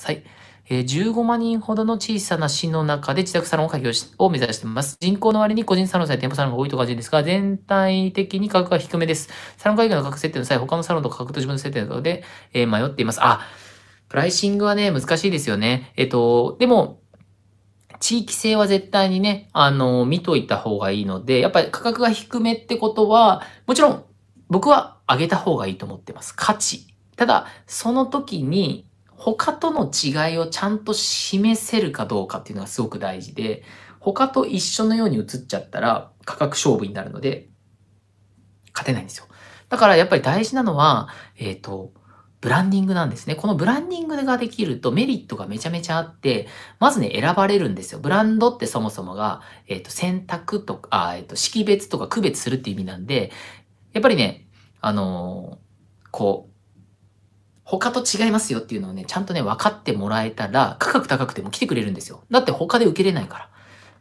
さい。えー、15万人ほどの小さな市の中で自宅サロンを開業しを目指しています。人口の割に個人サロンさえ店舗サロンが多いと感じですが、全体的に価格が低めです。サロン開業の価格設定の際、他のサロンと価格と自分の設定などで、えー、迷っています。あ、プライシングはね、難しいですよね。えっ、ー、と、でも、地域性は絶対にね、あの、見といた方がいいので、やっぱり価格が低めってことは、もちろん僕は上げた方がいいと思ってます。価値。ただ、その時に他との違いをちゃんと示せるかどうかっていうのがすごく大事で、他と一緒のように映っちゃったら価格勝負になるので、勝てないんですよ。だからやっぱり大事なのは、えっ、ー、と、ブランディングなんですね。このブランディングができるとメリットがめちゃめちゃあって、まずね、選ばれるんですよ。ブランドってそもそもが、えっ、ー、と、選択とか、えっ、ー、と、識別とか区別するって意味なんで、やっぱりね、あのこう、他と違いますよっていうのをね、ちゃんとね、分かってもらえたら、価格高くても来てくれるんですよ。だって他で受けれないから。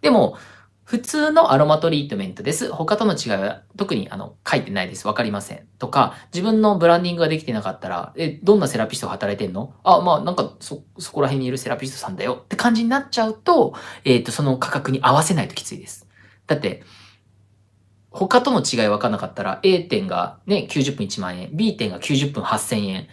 でも、普通のアロマトリートメントです。他との違いは特にあの書いてないです。わかりません。とか、自分のブランディングができてなかったら、え、どんなセラピストが働いてんのあ、まあなんかそ、そこら辺にいるセラピストさんだよって感じになっちゃうと、えっ、ー、と、その価格に合わせないときついです。だって、他との違いわかんなかったら、A 点がね、90分1万円、B 点が90分8000円。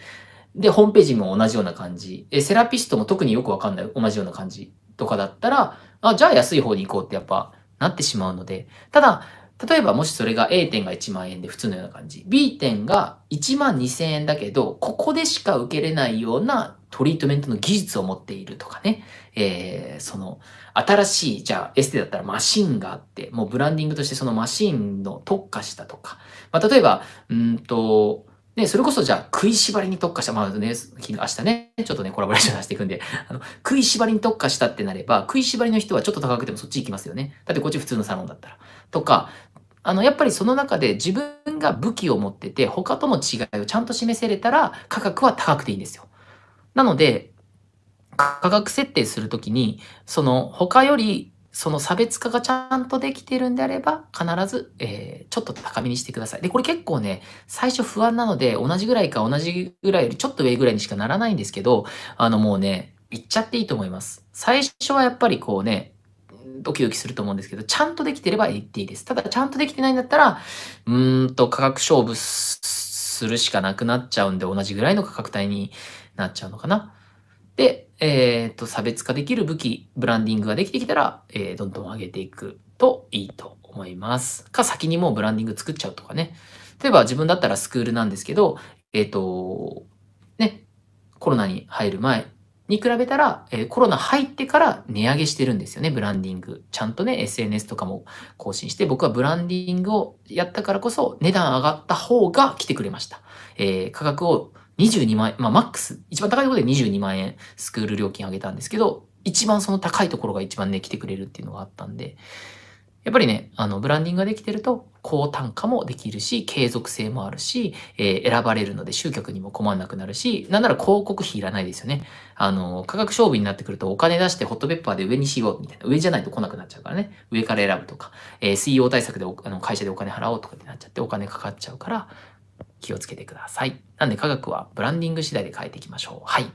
で、ホームページも同じような感じ。え、セラピストも特によくわかんない、同じような感じとかだったら、あ、じゃあ安い方に行こうってやっぱなってしまうので、ただ、例えばもしそれが A 点が1万円で普通のような感じ、B 点が1万2000円だけど、ここでしか受けれないようなトリートメントの技術を持っているとかね、えー、その、新しい、じゃあエステだったらマシンがあって、もうブランディングとしてそのマシンの特化したとか、まあ、例えば、うんと、で、それこそじゃあ、食いしばりに特化した、まあね、明日ね、ちょっとね、コラボレーション出していくんで、あの、食いしばりに特化したってなれば、食いしばりの人はちょっと高くてもそっち行きますよね。だってこっち普通のサロンだったら。とか、あの、やっぱりその中で自分が武器を持ってて、他との違いをちゃんと示せれたら、価格は高くていいんですよ。なので、価格設定するときに、その、他よりその差別化がちゃんとできているんであれば、必ず、えー、ちょっと高めにしてください。で、これ結構ね、最初不安なので、同じぐらいか同じぐらいよりちょっと上ぐらいにしかならないんですけど、あのもうね、言っちゃっていいと思います。最初はやっぱりこうね、ドキドキすると思うんですけど、ちゃんとできてれば言っていいです。ただ、ちゃんとできてないんだったら、うーんと価格勝負するしかなくなっちゃうんで、同じぐらいの価格帯になっちゃうのかな。で、えっ、ー、と、差別化できる武器、ブランディングができてきたら、えー、どんどん上げていくといいと思います。か、先にもうブランディング作っちゃうとかね。例えば自分だったらスクールなんですけど、えっ、ー、と、ね、コロナに入る前に比べたら、えー、コロナ入ってから値上げしてるんですよね、ブランディング。ちゃんとね、SNS とかも更新して、僕はブランディングをやったからこそ、値段上がった方が来てくれました。えー、価格を22万円、まあマックス、一番高いところで22万円スクール料金上げたんですけど、一番その高いところが一番ね、来てくれるっていうのがあったんで、やっぱりね、あの、ブランディングができてると、高単価もできるし、継続性もあるし、えー、選ばれるので集客にも困んなくなるし、なんなら広告費いらないですよね。あの、価格勝負になってくるとお金出してホットペッパーで上にしようみたいな。上じゃないと来なくなっちゃうからね。上から選ぶとか、えー、水曜対策であの会社でお金払おうとかってなっちゃってお金かかっちゃうから、気をつけてください。なんで科学はブランディング次第で変えていきましょう。はい。